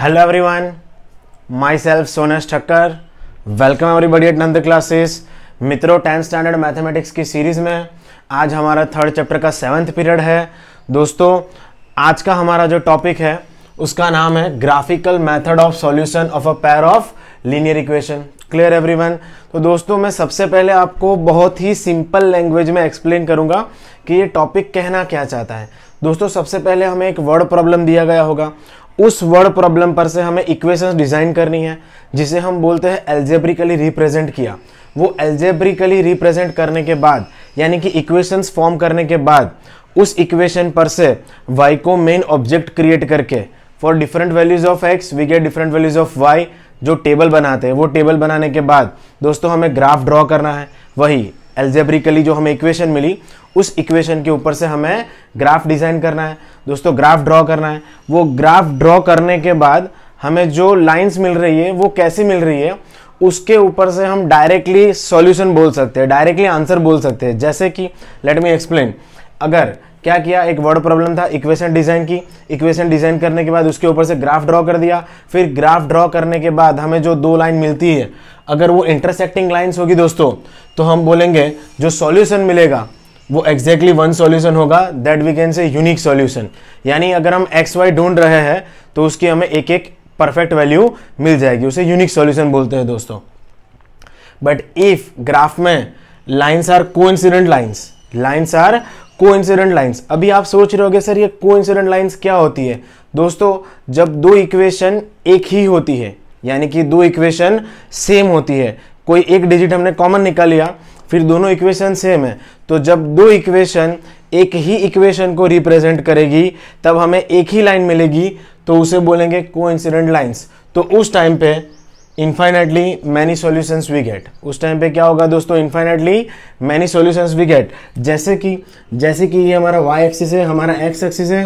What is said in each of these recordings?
hello everyone my self Sonas Thakkar welcome buddy at Nand classes मित्रों tenth standard mathematics की series में आज हमारा थर्ड चैप्टर का सेवन्थ पीरियड है दोस्तों आज का हमारा जो टॉपिक है उसका नाम है graphical method of solution of a pair of linear equation clear everyone तो दोस्तों मैं सबसे पहले आपको बहुत ही सिंपल लैंग्वेज में एक्सप्लेन करूंगा कि ये टॉपिक कहना क्या चाहता है दोस्तों सबसे पहले हमें एक वर्ड प्रॉब्लम दिया गया होगा उस वर्ड प्रॉब्लम पर से हमें इक्वेशंस डिज़ाइन करनी है जिसे हम बोलते हैं एल्जेब्रिकली रिप्रेजेंट किया वो एल्जेब्रिकली रिप्रेजेंट करने के बाद यानी कि इक्वेशंस फॉर्म करने के बाद उस इक्वेशन पर से वाई को मेन ऑब्जेक्ट क्रिएट करके for different values of X we get different values of Y जो टेबल बनाते हैं वो टेबल बनाने के बाद दोस्तों हमें ग्राफ ड्रॉ करना है वही एल्जेब्रिकली जो हमें इक्वेशन मिली उस इक्वेशन के ऊपर से हमें ग्राफ डिज़ाइन करना है दोस्तों ग्राफ ड्रॉ करना है वो ग्राफ ड्रॉ करने के बाद हमें जो लाइंस मिल रही है वो कैसी मिल रही है उसके ऊपर से हम डायरेक्टली सॉल्यूशन बोल सकते हैं डायरेक्टली आंसर बोल सकते हैं जैसे कि लेट मी एक्सप्लेन अगर क्या किया एक वर्ड प्रॉब्लम था इक्वेशन डिज़ाइन की इक्वेशन डिज़ाइन करने के बाद उसके ऊपर से ग्राफ ड्रॉ कर दिया फिर ग्राफ ड्रॉ करने के बाद हमें जो दो लाइन मिलती है अगर वो इंटरसेक्टिंग लाइन्स होगी दोस्तों तो हम बोलेंगे जो सॉल्यूशन मिलेगा वो एग्जैक्टली वन सॉल्यूशन होगा that we can say unique solution यानी अगर हम एक्स वाई ढूंढ रहे हैं तो उसकी हमें एक एक परफेक्ट वैल्यू मिल जाएगी उसे यूनिक सॉल्यूशन बोलते हैं दोस्तों बट इफ ग्राफ में lines are coincident lines lines are coincident lines अभी आप सोच रहे होगे सर ये को इंसिडेंट लाइन्स क्या होती है दोस्तों जब दो इक्वेशन एक ही होती है यानी कि दो इक्वेशन सेम होती है कोई एक डिजिट हमने कॉमन निकाल लिया फिर दोनों इक्वेशन सेम है तो जब दो इक्वेशन एक ही इक्वेशन को रिप्रेजेंट करेगी तब हमें एक ही लाइन मिलेगी तो उसे बोलेंगे को लाइन्स तो उस टाइम पे infinitely many solutions we get उस टाइम पे क्या होगा दोस्तों infinitely many solutions we get जैसे कि जैसे कि ये हमारा वाई एक्सिस है हमारा एक्स एक्सिस है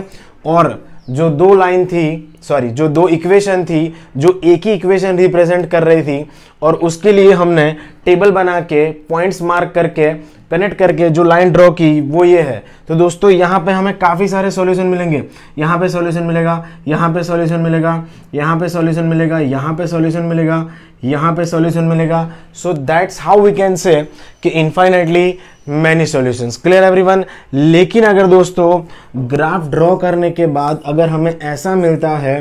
और जो दो लाइन थी सॉरी जो दो इक्वेशन थी जो एक ही इक्वेशन रिप्रेजेंट कर रही थी और उसके लिए हमने टेबल बना के पॉइंट्स मार्क करके कनेक्ट करके जो लाइन ड्रॉ की वो ये है तो दोस्तों यहाँ पे हमें काफ़ी सारे सॉल्यूशन मिलेंगे यहाँ पे सॉल्यूशन मिलेगा यहाँ पे सॉल्यूशन मिलेगा यहाँ पे सॉल्यूशन मिलेगा यहाँ पे सॉल्यूशन मिलेगा यहाँ पे सॉल्यूशन मिलेगा so that's how we can say कि infinitely many solutions clear everyone लेकिन अगर दोस्तों ग्राफ ड्रॉ करने के बाद अगर हमें ऐसा मिलता है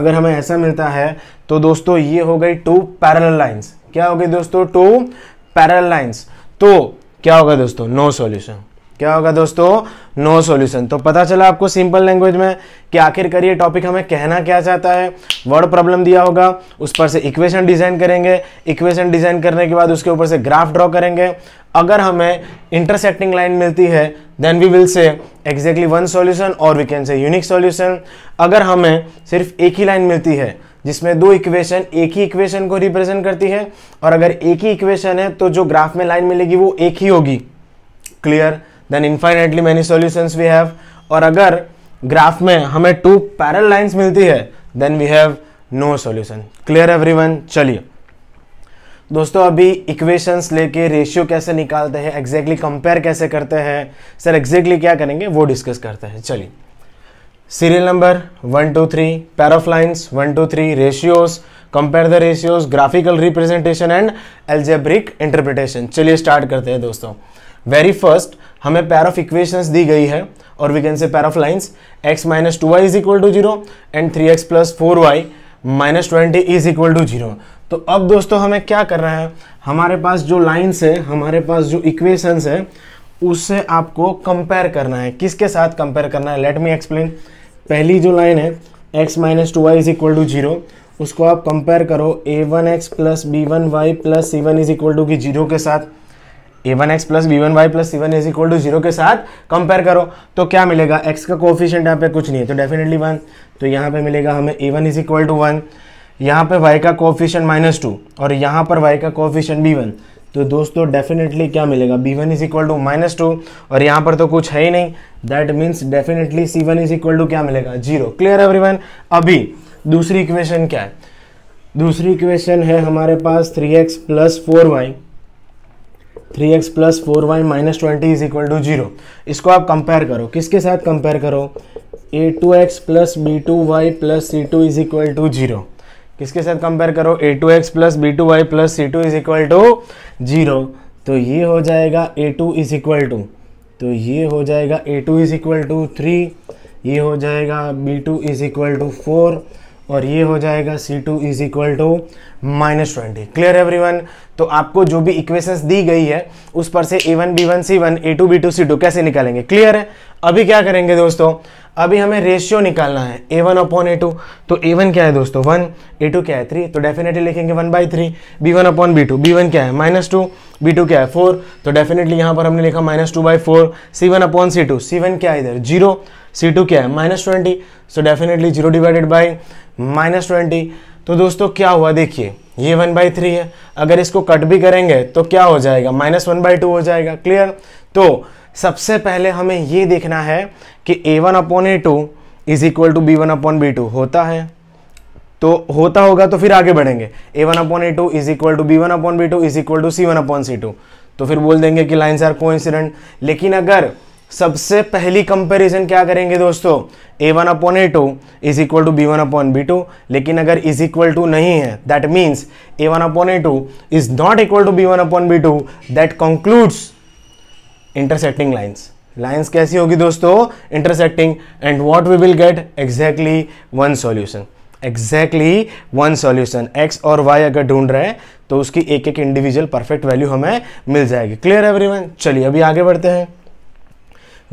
अगर हमें ऐसा मिलता है तो दोस्तों ये हो गई टू पैरल लाइन्स क्या हो गई दोस्तों टू पैरल लाइन्स तो क्या होगा दोस्तों नो सॉल्यूशन क्या होगा दोस्तों नो सॉल्यूशन तो पता चला आपको सिंपल लैंग्वेज में कि आखिरकार ये टॉपिक हमें कहना क्या चाहता है वर्ड प्रॉब्लम दिया होगा उस पर से इक्वेशन डिजाइन करेंगे इक्वेशन डिजाइन करने के बाद उसके ऊपर से ग्राफ ड्रॉ करेंगे अगर हमें इंटरसेक्टिंग लाइन मिलती है then we will say exactly one solution और we can say unique solution अगर हमें सिर्फ एक ही लाइन मिलती है जिसमें दो इक्वेशन एक ही इक्वेशन को रिप्रेजेंट करती है और अगर एक ही इक्वेशन है तो जो ग्राफ में लाइन मिलेगी वो एक ही होगी clear then infinitely many solutions we have और अगर ग्राफ में हमें टू पैरल लाइन्स मिलती है then we have no solution clear one चलिए दोस्तों अभी इक्वेशंस लेके रेशियो कैसे निकालते हैं एग्जैक्टली कंपेयर कैसे करते हैं सर एग्जैक्टली क्या करेंगे वो डिस्कस करते हैं चलिए serial number one two three pair of lines one two three ratios compare the ratios graphical representation and algebraic interpretation चलिए स्टार्ट करते हैं दोस्तों वेरी फर्स्ट हमें पैर ऑफ इक्वेशंस दी गई है और we can say pair of lines X minus two Y is equal to zero and three X plus four Y minus twenty is equal to zero तो अब दोस्तों हमें क्या करना है हमारे पास जो लाइन्स है हमारे पास जो इक्वेशंस है उससे आपको कंपेयर करना है किसके साथ कंपेयर करना है लेट मी एक्सप्लेन पहली जो लाइन है X minus two Y is equal to zero उसको आप कंपेयर करो A one X plus B one Y plus C one is equal to की जीरो के साथ A one X plus B one Y plus C one is equal to zero के साथ compare करो तो क्या मिलेगा एक्स का कोफिशियंट यहाँ पे कुछ नहीं है तो डेफिनेटली वन तो यहाँ पे मिलेगा हमें A one is equal to one यहाँ पे y का कोफिशन माइनस टू और यहाँ पर y का कोफिशन बी वन तो दोस्तों डेफिनेटली क्या मिलेगा B one is equal to minus two और यहाँ पर तो कुछ है ही नहीं that means definitely C one is equal to क्या मिलेगा जीरो क्लियर वन अभी दूसरी इक्वेशन क्या है दूसरी इक्वेशन है हमारे पास three X plus four Y three X plus four Y minus twenty is equal to zero इसको आप कंपेयर करो किसके साथ कंपेयर करो A two X plus B two Y plus C two is equal to zero किसके साथ compare करो A two X plus B two Y plus C two is equal to zero तो ये हो जाएगा A two is equal to तो ये हो जाएगा A two is equal to three ये हो जाएगा B two is equal to four और ये हो जाएगा C two is equal to minus twenty clear everyone तो आपको जो भी इक्वेशंस दी गई है उस पर से A one B one C one A two B two C two कैसे निकालेंगे क्लियर है अभी क्या करेंगे दोस्तों अभी हमें रेशियो निकालना है A one upon A two तो ए वन क्या है दोस्तों वन ए टू क्या है थ्री तो डेफिनेटली लिखेंगे one by three B one upon B two B one क्या है माइनस टू बी टू क्या है फोर तो डेफिनेटली यहाँ पर हमने लिखा minus two by four C one upon C two C one क्या है इधर जीरो सी टू क्या है minus twenty so definitely zero divided by minus twenty तो दोस्तों क्या हुआ देखिए ये वन बाई थ्री है अगर इसको कट भी करेंगे तो क्या हो जाएगा माइनस वन बाई टू हो जाएगा क्लियर तो सबसे पहले हमें ये देखना है कि A one upon A two is equal to B one upon B two होता है तो होता होगा तो फिर आगे बढ़ेंगे A one upon A two is equal to B one upon B two is equal to C one upon C two तो फिर बोल देंगे कि लाइन्स आर कोइंसिडेंट लेकिन अगर सबसे पहली कंपैरिजन क्या करेंगे दोस्तों A one upon A two is equal to B one upon B two लेकिन अगर इज इक्वल टू नहीं है that means A one upon A two is not equal to B one upon B two that concludes intersecting lines lines कैसी होगी दोस्तों intersecting and what we will get exactly one solution exactly one solution X और Y अगर ढूंढ रहे हैं तो उसकी एक एक इंडिविजुअल परफेक्ट वैल्यू हमें मिल जाएगी क्लियर एवरीवन चलिए अभी आगे बढ़ते हैं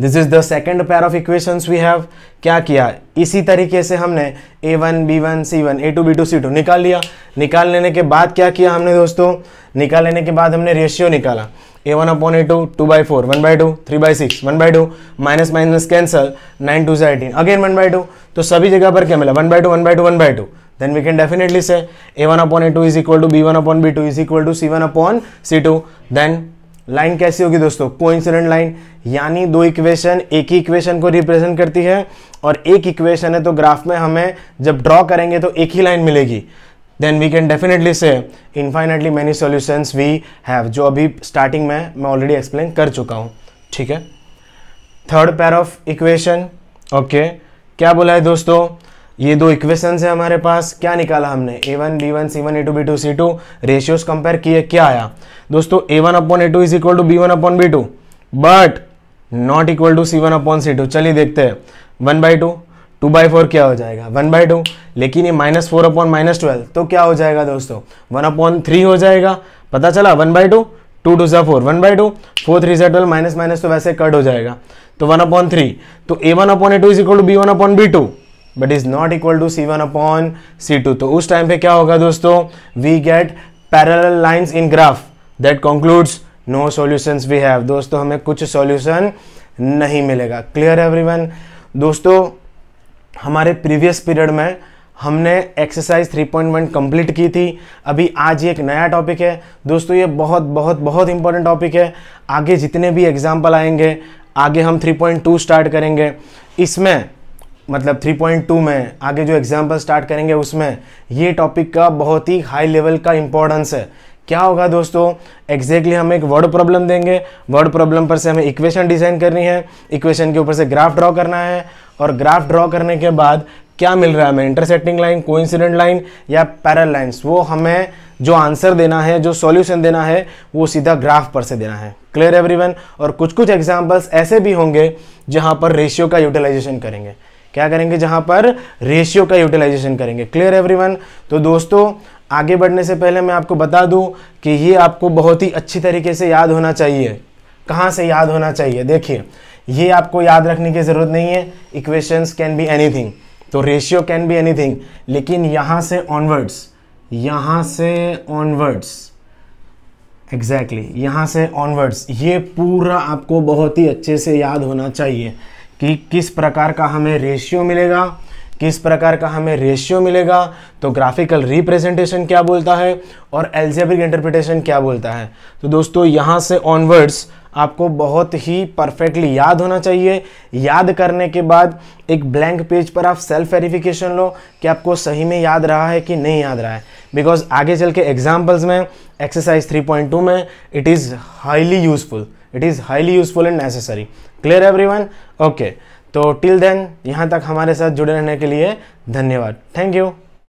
this is the second pair of equations we have क्या किया इसी तरीके से हमने A one B one C one A two B two C two निकाल लिया निकाल लेने के बाद क्या किया हमने दोस्तों निकाल लेने के बाद हमने रेशियो निकाला A one upon A two two by four one by two three by six one by two minus minus cancel nine two से eighteen again one by two तो सभी जगह पर क्या मिला one by two one by two one by two then we can definitely say A one upon A two is equal to B one upon B two is equal to C one upon C two then line कैसी होगी दोस्तों coincident line यानी दो equation एक ही equation को represent करती है और एक इक्वेशन है तो ग्राफ में हमें जब ड्रॉ करेंगे तो एक ही लाइन मिलेगी then we can definitely say infinitely many solutions we have जो अभी स्टार्टिंग में मैं ऑलरेडी एक्सप्लेन कर चुका हूँ ठीक है third pair of equation okay क्या बोला है दोस्तों ये दो इक्वेशन है हमारे पास क्या निकाला हमने A one B one C one A two B two C two ratios compare किए क्या आया दोस्तों A one upon A two is equal to B one upon B two but not equal to C one upon C two चलिए देखते हैं one by two two by four क्या हो जाएगा वन बाई टू लेकिन ये minus four upon minus twelve तो क्या हो जाएगा दोस्तों वन अपॉन थ्री हो जाएगा पता चला one by two two two सा four one by two four three सा ट्वेल्व माइनस माइनस तो वैसे कट हो जाएगा तो वन अपॉन थ्री तो A one upon A two is equal to B one upon B two but is not equal to C one upon C two तो उस time पे क्या होगा दोस्तों we get parallel lines in graph that concludes no solution we have दोस्तों हमें कुछ solution नहीं मिलेगा क्लियर एवरी दोस्तों हमारे प्रीवियस पीरियड में हमने एक्सरसाइज 3.1 कंप्लीट की थी अभी आज ये एक नया टॉपिक है दोस्तों ये बहुत बहुत बहुत इंपॉर्टेंट टॉपिक है आगे जितने भी एग्जाम्पल आएंगे आगे हम 3.2 स्टार्ट करेंगे इसमें मतलब 3.2 में आगे जो एग्जाम्पल स्टार्ट करेंगे उसमें ये टॉपिक का बहुत ही हाई लेवल का इंपॉर्टेंस है क्या होगा दोस्तों एग्जैक्टली exactly हम एक वर्ड प्रॉब्लम देंगे वर्ड प्रॉब्लम पर से हमें इक्वेशन डिजाइन करनी है इक्वेशन के ऊपर से ग्राफ ड्रॉ करना है और ग्राफ ड्रॉ करने के बाद क्या मिल रहा है हमें इंटरसेक्टिंग लाइन कोइंसिडेंट लाइन या पैरल लाइन्स वो हमें जो आंसर देना है जो सॉल्यूशन देना है वो सीधा ग्राफ पर से देना है क्लियर एवरीवन और कुछ कुछ एग्जांपल्स ऐसे भी होंगे जहां पर रेशियो का यूटिलाइजेशन करेंगे क्या करेंगे जहाँ पर रेशियो का यूटिलाइजेशन करेंगे क्लियर एवरीवन तो दोस्तों आगे बढ़ने से पहले मैं आपको बता दूं कि ये आपको बहुत ही अच्छी तरीके से याद होना चाहिए कहाँ से याद होना चाहिए देखिए ये आपको याद रखने की ज़रूरत नहीं है इक्वेशंस कैन बी एनीथिंग तो रेशियो कैन बी एनीथिंग लेकिन यहाँ से ऑनवर्ड्स यहाँ से ऑनवर्ड्स एग्जैक्टली exactly, यहाँ से ऑनवर्ड्स ये पूरा आपको बहुत ही अच्छे से याद होना चाहिए कि किस प्रकार का हमें रेशियो मिलेगा किस प्रकार का हमें रेशियो मिलेगा तो ग्राफिकल रिप्रेजेंटेशन क्या बोलता है और एल्जेब्रिक इंटरप्रिटेशन क्या बोलता है तो दोस्तों यहाँ से ऑनवर्ड्स आपको बहुत ही परफेक्टली याद होना चाहिए याद करने के बाद एक ब्लैंक पेज पर आप सेल्फ वेरिफिकेशन लो कि आपको सही में याद रहा है कि नहीं याद रहा है बिकॉज आगे चल के एग्जाम्पल्स में एक्सरसाइज 3.2 में it is highly useful it is highly useful and necessary clear everyone okay तो टिल देन यहाँ तक हमारे साथ जुड़े रहने के लिए धन्यवाद थैंक यू